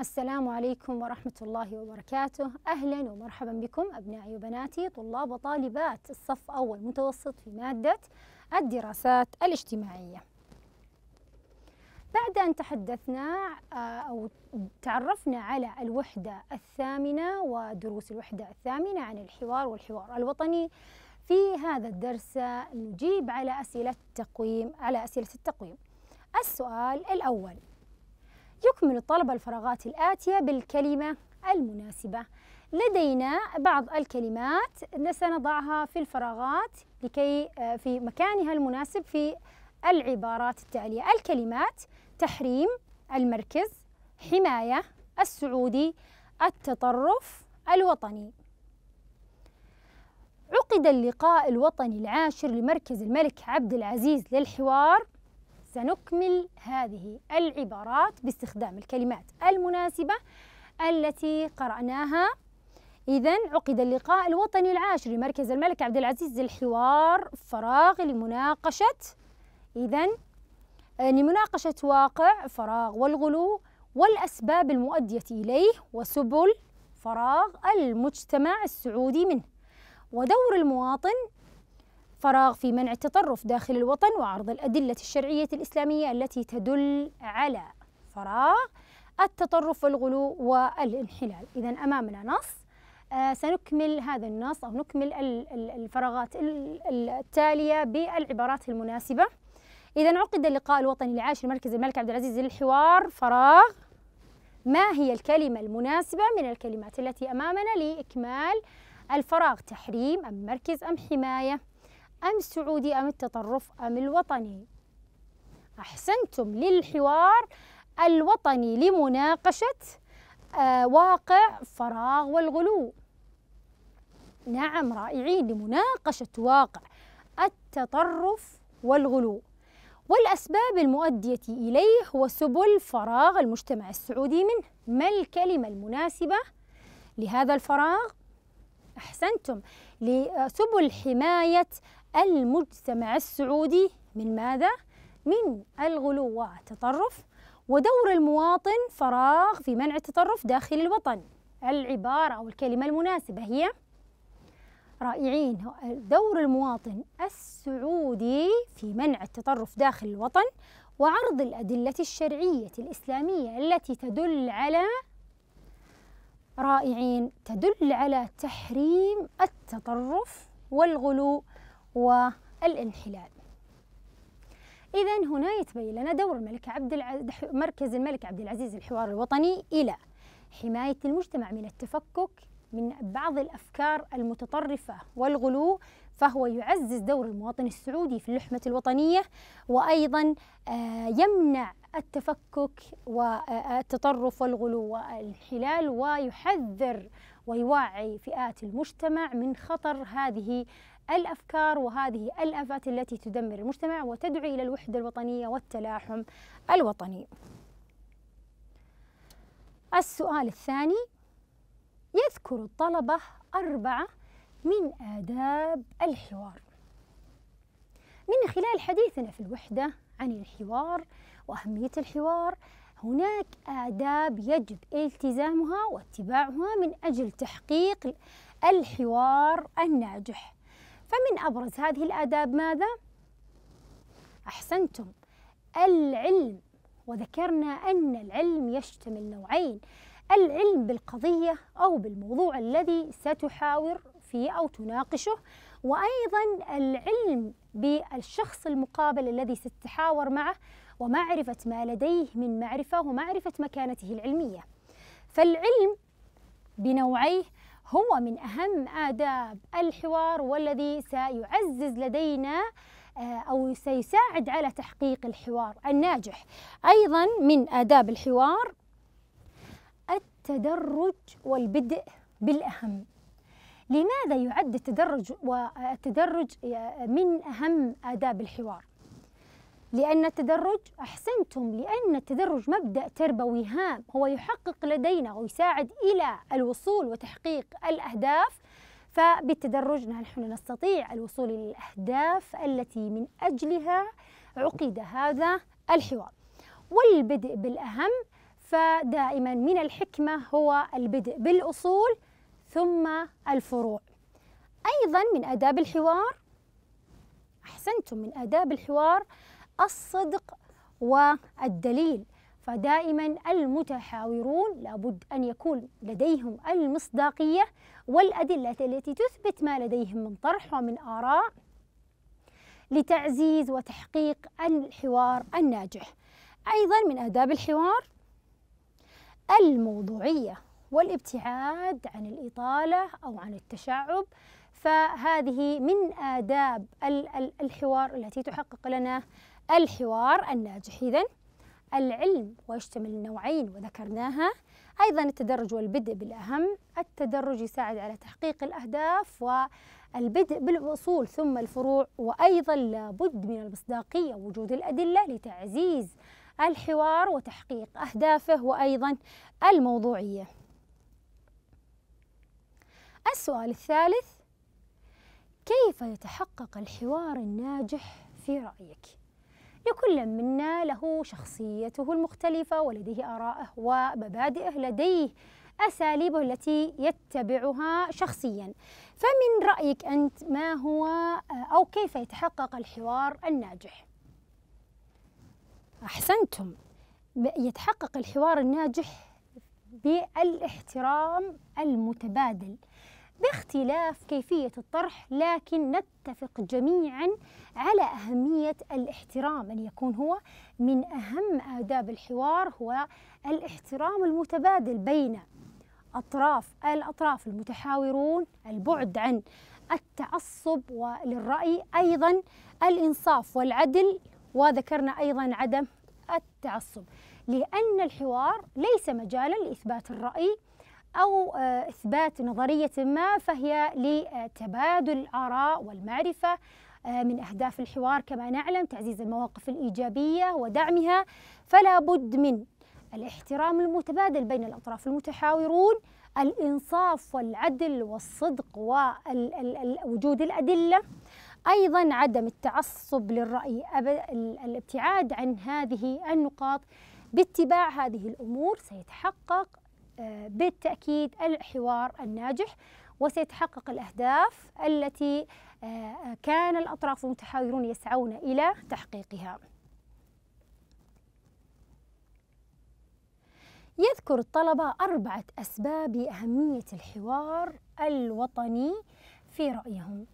السلام عليكم ورحمة الله وبركاته أهلا ومرحبا بكم أبنائي وبناتي طلاب وطالبات الصف أول متوسط في مادة الدراسات الاجتماعية بعد أن تحدثنا آه، أو تعرفنا على الوحدة الثامنة ودروس الوحدة الثامنة عن الحوار والحوار الوطني في هذا الدرس نجيب على أسئلة التقويم على أسئلة التقويم السؤال الأول يكمل الطلبة الفراغات الآتية بالكلمة المناسبة لدينا بعض الكلمات سنضعها في الفراغات لكي آه، في مكانها المناسب في العبارات التالية الكلمات تحريم المركز حماية السعودي التطرف الوطني عقد اللقاء الوطني العاشر لمركز الملك عبد العزيز للحوار سنكمل هذه العبارات باستخدام الكلمات المناسبة التي قرأناها إذا عقد اللقاء الوطني العاشر لمركز الملك عبد العزيز للحوار فراغ لمناقشة إذا آه، لمناقشة واقع فراغ والغلو والأسباب المؤدية إليه وسبل فراغ المجتمع السعودي منه ودور المواطن فراغ في منع التطرف داخل الوطن وعرض الأدلة الشرعية الإسلامية التي تدل على فراغ التطرف والغلو والانحلال إذا أمامنا نص آه، سنكمل هذا النص أو نكمل الفراغات التالية بالعبارات المناسبة إذا عقد اللقاء الوطني لعاشر مركز الملك عبد العزيز للحوار فراغ ما هي الكلمة المناسبة من الكلمات التي أمامنا لإكمال الفراغ تحريم أم مركز أم حماية أم السعودي أم التطرف أم الوطني أحسنتم للحوار الوطني لمناقشة آه، واقع فراغ والغلو نعم رائعين لمناقشة واقع التطرف والغلو والأسباب المؤدية إليه وسبل فراغ المجتمع السعودي منه ما الكلمة المناسبة لهذا الفراغ؟ أحسنتم لسبل حماية المجتمع السعودي من ماذا؟ من الغلو والتطرف ودور المواطن فراغ في منع التطرف داخل الوطن العبارة أو الكلمة المناسبة هي رائعين دور المواطن السعودي في منع التطرف داخل الوطن وعرض الأدلة الشرعية الإسلامية التي تدل على رائعين تدل على تحريم التطرف والغلو والانحلال إذا هنا يتبين لنا دور الملك عبد مركز الملك عبد العزيز الحوار الوطني إلى حماية المجتمع من التفكك من بعض الأفكار المتطرفة والغلو فهو يعزز دور المواطن السعودي في اللحمة الوطنية وأيضا آه، يمنع التفكك والتطرف آه، آه، والغلو والانحلال ويحذر ويوعي فئات المجتمع من خطر هذه الأفكار وهذه الآفات التي تدمر المجتمع وتدعو إلى الوحدة الوطنية والتلاحم الوطني السؤال الثاني يذكر الطلبة أربعة من آداب الحوار من خلال حديثنا في الوحدة عن الحوار وأهمية الحوار هناك آداب يجب التزامها واتباعها من أجل تحقيق الحوار الناجح فمن أبرز هذه الآداب ماذا؟ أحسنتم العلم وذكرنا أن العلم يشتمل نوعين العلم بالقضية أو بالموضوع الذي ستحاور فيه أو تناقشه وأيضا العلم بالشخص المقابل الذي ستتحاور معه ومعرفة ما لديه من معرفة ومعرفة مكانته العلمية فالعلم بنوعيه هو من أهم آداب الحوار والذي سيعزز لدينا آه، أو سيساعد على تحقيق الحوار الناجح أيضا من آداب الحوار التدرج والبدء بالأهم لماذا يعد التدرج والتدرج آه، من أهم آداب الحوار؟ لأن التدرج أحسنتم لأن التدرج مبدأ تربوي هام هو يحقق لدينا ويساعد إلى الوصول وتحقيق الأهداف فبالتدرج نحن نستطيع الوصول للأهداف التي من أجلها عقد هذا الحوار والبدء بالأهم فدائما من الحكمة هو البدء بالأصول ثم الفروع أيضا من آداب الحوار أحسنتم من آداب الحوار الصدق والدليل فدائما المتحاورون لابد أن يكون لديهم المصداقية والأدلة التي تثبت ما لديهم من طرح ومن آراء لتعزيز وتحقيق الحوار الناجح أيضا من آداب الحوار الموضوعية والابتعاد عن الإطالة أو عن التشعب فهذه من آداب الحوار التي تحقق لنا الحوار الناجح إذا العلم ويشتمل نوعين وذكرناها أيضا التدرج والبدء بالأهم التدرج يساعد على تحقيق الأهداف والبدء بالأصول ثم الفروع وأيضا لابد من المصداقية وجود الأدلة لتعزيز الحوار وتحقيق أهدافه وأيضا الموضوعية السؤال الثالث كيف يتحقق الحوار الناجح في رأيك؟ لكل منا له شخصيته المختلفة ولديه آرائه ومبادئه لديه أساليبه التي يتبعها شخصيا فمن رأيك أنت ما هو آه، أو كيف يتحقق الحوار الناجح؟ أحسنتم يتحقق الحوار الناجح بالاحترام المتبادل باختلاف كيفية الطرح لكن نتفق جميعا على أهمية الاحترام أن يكون هو من أهم آداب الحوار هو الاحترام المتبادل بين أطراف الأطراف المتحاورون البعد عن التعصب وللرأي أيضا الإنصاف والعدل وذكرنا أيضا عدم التعصب لأن الحوار ليس مجالا لإثبات الرأي أو آه، إثبات نظرية ما فهي لتبادل الآراء والمعرفة آه، من أهداف الحوار كما نعلم تعزيز المواقف الإيجابية ودعمها فلا بد من الاحترام المتبادل بين الأطراف المتحاورون الإنصاف والعدل والصدق ووجود الأدلة أيضا عدم التعصب للرأي الابتعاد عن هذه النقاط باتباع هذه الأمور سيتحقق آه، بالتأكيد الحوار الناجح وسيتحقق الأهداف التي آه، كان الأطراف المتحاورون يسعون إلى تحقيقها يذكر الطلبة أربعة أسباب لأهمية الحوار الوطني في رأيهم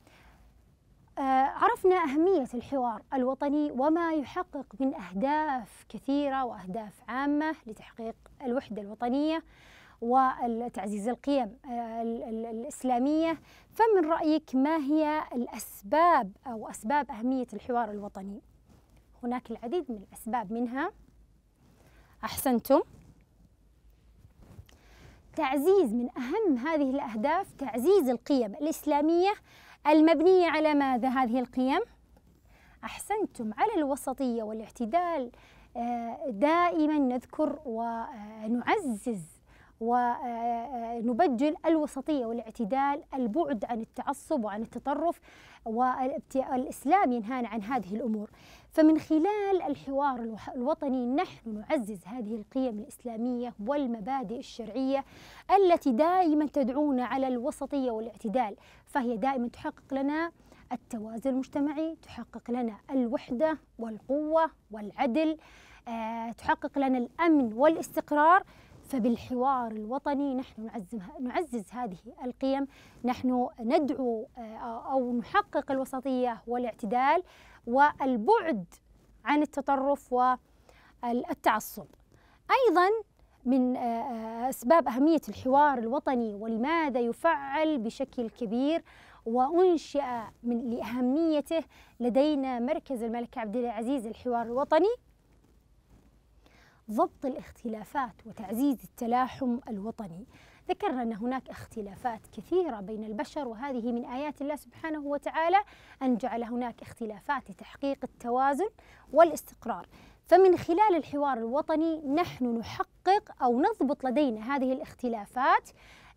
آه، عرفنا أهمية الحوار الوطني وما يحقق من أهداف كثيرة وأهداف عامة لتحقيق الوحدة الوطنية وتعزيز القيم آه، الإسلامية فمن رأيك ما هي الأسباب أو أسباب أهمية الحوار الوطني هناك العديد من الأسباب منها أحسنتم تعزيز من أهم هذه الأهداف تعزيز القيم الإسلامية المبنية على ماذا هذه القيم؟ أحسنتم على الوسطية والاعتدال آه، دائما نذكر ونعزز آه، ونبجل الوسطية والاعتدال البعد عن التعصب وعن التطرف والإسلام ينهانا عن هذه الأمور فمن خلال الحوار الوطني نحن نعزز هذه القيم الإسلامية والمبادئ الشرعية التي دائما تدعونا على الوسطية والاعتدال فهي دائما تحقق لنا التوازن المجتمعي تحقق لنا الوحدة والقوة والعدل آه، تحقق لنا الأمن والاستقرار فبالحوار الوطني نحن نعزز هذه القيم نحن ندعو آه، أو نحقق الوسطية والاعتدال والبعد عن التطرف والتعصب أيضا من آه، آه، أسباب أهمية الحوار الوطني ولماذا يفعل بشكل كبير وأنشئ من لأهميته لدينا مركز الملك عبد العزيز الحوار الوطني ضبط الاختلافات وتعزيز التلاحم الوطني ذكرنا أن هناك اختلافات كثيرة بين البشر وهذه من آيات الله سبحانه وتعالى أن جعل هناك اختلافات لتحقيق التوازن والاستقرار فمن خلال الحوار الوطني نحن نحقق أو نضبط لدينا هذه الاختلافات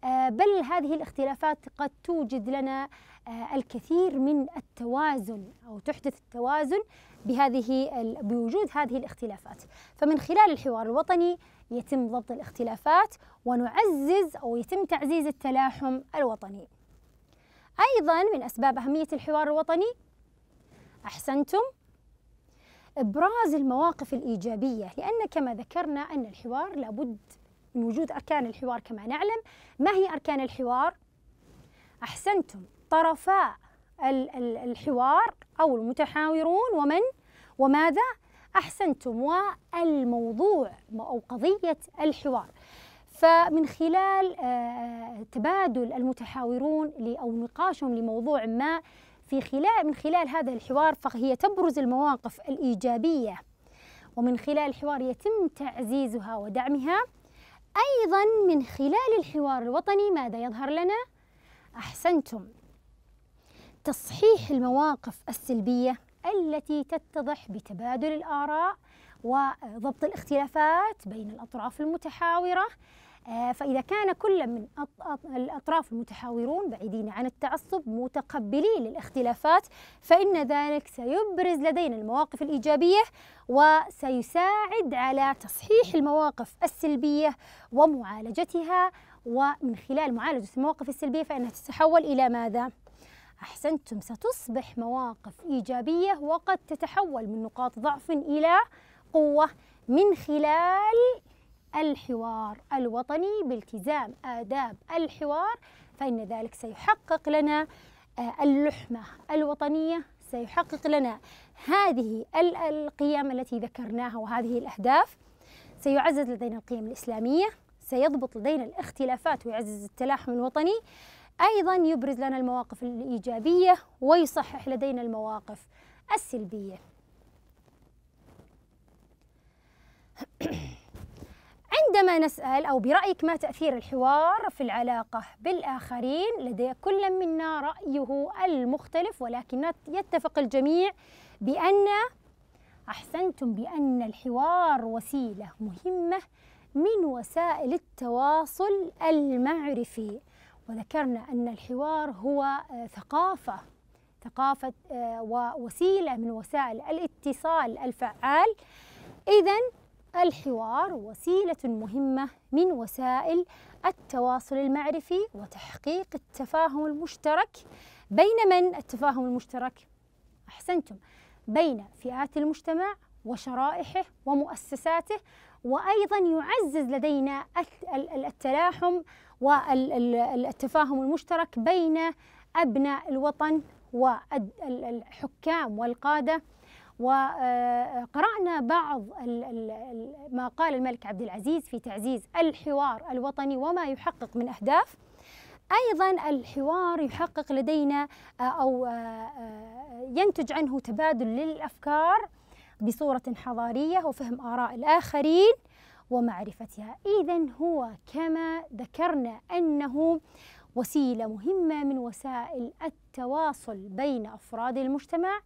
آه، بل هذه الاختلافات قد توجد لنا آه، الكثير من التوازن أو تحدث التوازن بهذه بوجود هذه الاختلافات فمن خلال الحوار الوطني يتم ضبط الاختلافات ونعزز أو يتم تعزيز التلاحم الوطني أيضا من أسباب أهمية الحوار الوطني أحسنتم ابراز المواقف الايجابيه لان كما ذكرنا ان الحوار لابد من وجود اركان الحوار كما نعلم ما هي اركان الحوار احسنتم طرفاء الحوار او المتحاورون ومن وماذا احسنتم والموضوع او قضيه الحوار فمن خلال آه، تبادل المتحاورون او نقاشهم لموضوع ما في خلال من خلال هذا الحوار فهي تبرز المواقف الإيجابية ومن خلال الحوار يتم تعزيزها ودعمها أيضا من خلال الحوار الوطني ماذا يظهر لنا؟ أحسنتم تصحيح المواقف السلبية التي تتضح بتبادل الآراء وضبط الاختلافات بين الأطراف المتحاورة آه، فإذا كان كل من الأطراف المتحاورون بعيدين عن التعصب متقبلين للاختلافات فإن ذلك سيبرز لدينا المواقف الإيجابية وسيساعد على تصحيح المواقف السلبية ومعالجتها ومن خلال معالجة المواقف السلبية فإنها تتحول إلى ماذا؟ أحسنتم ستصبح مواقف إيجابية وقد تتحول من نقاط ضعف إلى قوة من خلال الحوار الوطني بالتزام آداب الحوار فإن ذلك سيحقق لنا آه، اللحمة الوطنية سيحقق لنا هذه القيم التي ذكرناها وهذه الأهداف سيعزز لدينا القيم الإسلامية سيضبط لدينا الاختلافات ويعزز التلاحم الوطني أيضا يبرز لنا المواقف الإيجابية ويصحح لدينا المواقف السلبية عندما نسأل أو برأيك ما تأثير الحوار في العلاقة بالآخرين لدي كل منا رأيه المختلف ولكن يتفق الجميع بأن أحسنتم بأن الحوار وسيلة مهمة من وسائل التواصل المعرفي وذكرنا أن الحوار هو آه، ثقافة ثقافة آه، ووسيلة من وسائل الاتصال الفعال إذا الحوار وسيلة مهمة من وسائل التواصل المعرفي وتحقيق التفاهم المشترك بين من التفاهم المشترك أحسنتم بين فئات المجتمع وشرائحه ومؤسساته وأيضا يعزز لدينا التلاحم والتفاهم المشترك بين أبناء الوطن والحكام والقادة وقرأنا بعض ما قال الملك عبد العزيز في تعزيز الحوار الوطني وما يحقق من أهداف ايضا الحوار يحقق لدينا آه، او آه، آه، ينتج عنه تبادل للافكار بصوره حضاريه وفهم اراء الاخرين ومعرفتها اذا هو كما ذكرنا انه وسيله مهمه من وسائل التواصل بين افراد المجتمع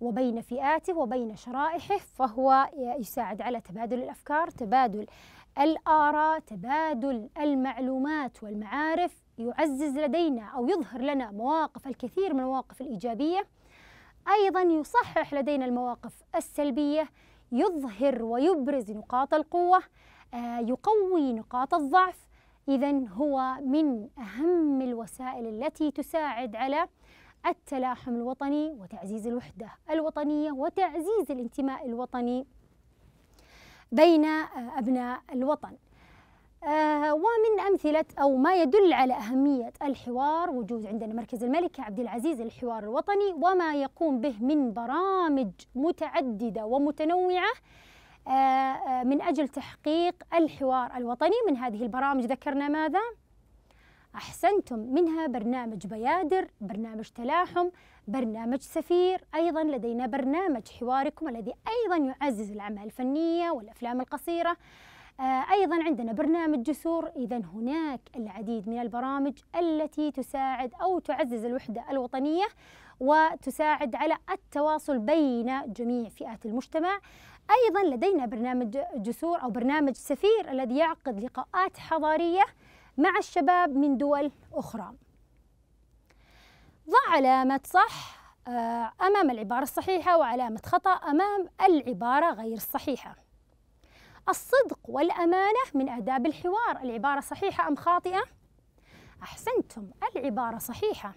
وبين فئاته وبين شرائحه فهو يساعد على تبادل الأفكار تبادل الآراء تبادل المعلومات والمعارف يعزز لدينا أو يظهر لنا مواقف الكثير من المواقف الإيجابية أيضا يصحح لدينا المواقف السلبية يظهر ويبرز نقاط القوة آه، يقوي نقاط الضعف إذا هو من أهم الوسائل التي تساعد على التلاحم الوطني وتعزيز الوحدة الوطنية وتعزيز الانتماء الوطني بين آه، أبناء الوطن آه، ومن أمثلة أو ما يدل على أهمية الحوار وجود عندنا مركز الملكة عبد العزيز الحوار الوطني وما يقوم به من برامج متعددة ومتنوعة آه، من أجل تحقيق الحوار الوطني من هذه البرامج ذكرنا ماذا؟ أحسنتم منها برنامج بيادر برنامج تلاحم برنامج سفير أيضا لدينا برنامج حواركم الذي أيضا يعزز الأعمال الفنية والأفلام القصيرة آه، أيضا عندنا برنامج جسور إذا هناك العديد من البرامج التي تساعد أو تعزز الوحدة الوطنية وتساعد على التواصل بين جميع فئات المجتمع أيضا لدينا برنامج جسور أو برنامج سفير الذي يعقد لقاءات حضارية مع الشباب من دول أخرى ضع علامة صح آه، أمام العبارة الصحيحة وعلامة خطأ أمام العبارة غير الصحيحة الصدق والأمانة من آداب الحوار العبارة صحيحة أم خاطئة؟ أحسنتم العبارة صحيحة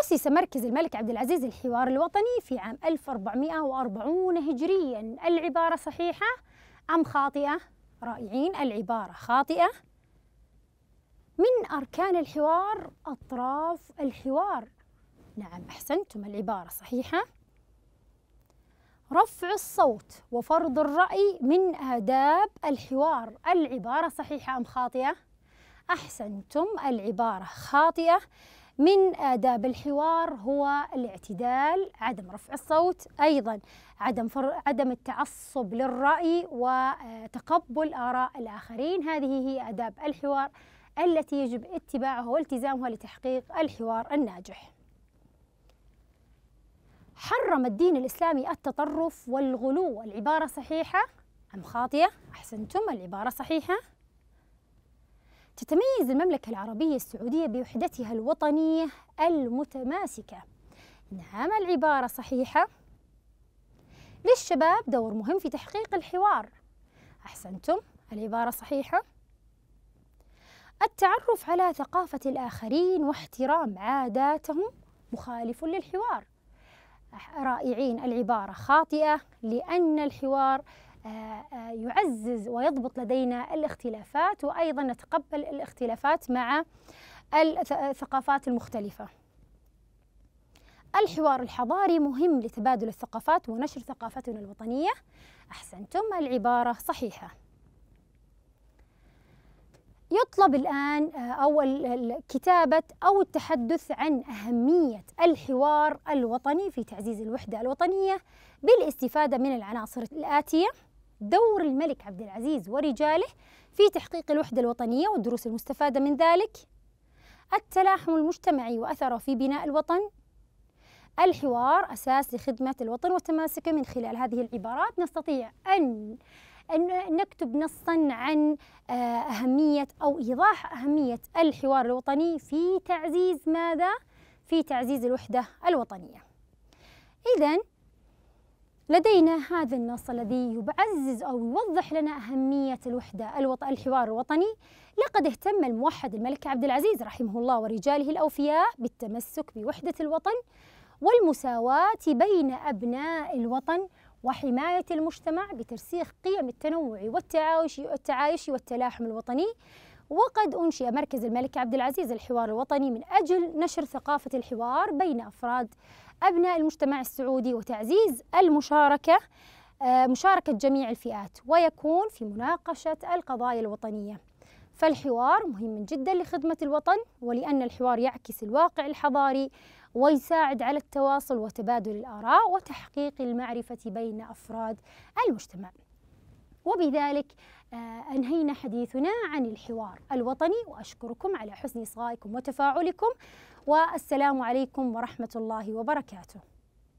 أسس مركز الملك عبد العزيز الحوار الوطني في عام 1440 هجريا العبارة صحيحة أم خاطئة؟ رائعين العبارة خاطئة من أركان الحوار أطراف الحوار نعم أحسنتم العبارة صحيحة رفع الصوت وفرض الرأي من آداب الحوار العبارة صحيحة أم خاطئة؟ أحسنتم العبارة خاطئة من آداب الحوار هو الاعتدال عدم رفع الصوت أيضا عدم فر... عدم التعصب للرأي وتقبل آراء الآخرين هذه هي آداب الحوار التي يجب اتباعها والتزامها لتحقيق الحوار الناجح حرم الدين الإسلامي التطرف والغلو العبارة صحيحة أم خاطئة؟ أحسنتم العبارة صحيحة تتميز المملكة العربية السعودية بوحدتها الوطنية المتماسكة نعم العبارة صحيحة للشباب دور مهم في تحقيق الحوار أحسنتم العبارة صحيحة التعرف على ثقافة الآخرين واحترام عاداتهم مخالف للحوار رائعين العبارة خاطئة لأن الحوار آه، آه، يعزز ويضبط لدينا الاختلافات وأيضا نتقبل الاختلافات مع الثقافات المختلفة الحوار الحضاري مهم لتبادل الثقافات ونشر ثقافتنا الوطنية أحسنتم العبارة صحيحة يطلب الآن آه، أو كتابة أو التحدث عن أهمية الحوار الوطني في تعزيز الوحدة الوطنية بالاستفادة من العناصر الآتية دور الملك عبد العزيز ورجاله في تحقيق الوحدة الوطنية والدروس المستفادة من ذلك التلاحم المجتمعي وأثره في بناء الوطن الحوار أساس لخدمة الوطن وتماسكه من خلال هذه العبارات نستطيع أن أن نكتب نصا عن آه، أهمية أو إيضاح أهمية الحوار الوطني في تعزيز ماذا؟ في تعزيز الوحدة الوطنية إذا لدينا هذا النص الذي يعزز أو يوضح لنا أهمية الوحدة الوط... الحوار الوطني لقد اهتم الموحد الملك عبد العزيز رحمه الله ورجاله الأوفياء بالتمسك بوحدة الوطن والمساواة بين أبناء الوطن وحماية المجتمع بترسيخ قيم التنوع والتعايش والتلاحم الوطني وقد أنشئ مركز الملك عبد العزيز الحوار الوطني من أجل نشر ثقافة الحوار بين أفراد أبناء المجتمع السعودي وتعزيز المشاركة آه، مشاركة جميع الفئات ويكون في مناقشة القضايا الوطنية فالحوار مهم جدا لخدمة الوطن ولأن الحوار يعكس الواقع الحضاري ويساعد على التواصل وتبادل الآراء وتحقيق المعرفة بين أفراد المجتمع وبذلك آه، أنهينا حديثنا عن الحوار الوطني وأشكركم على حسن إصغائكم وتفاعلكم والسلام عليكم ورحمة الله وبركاته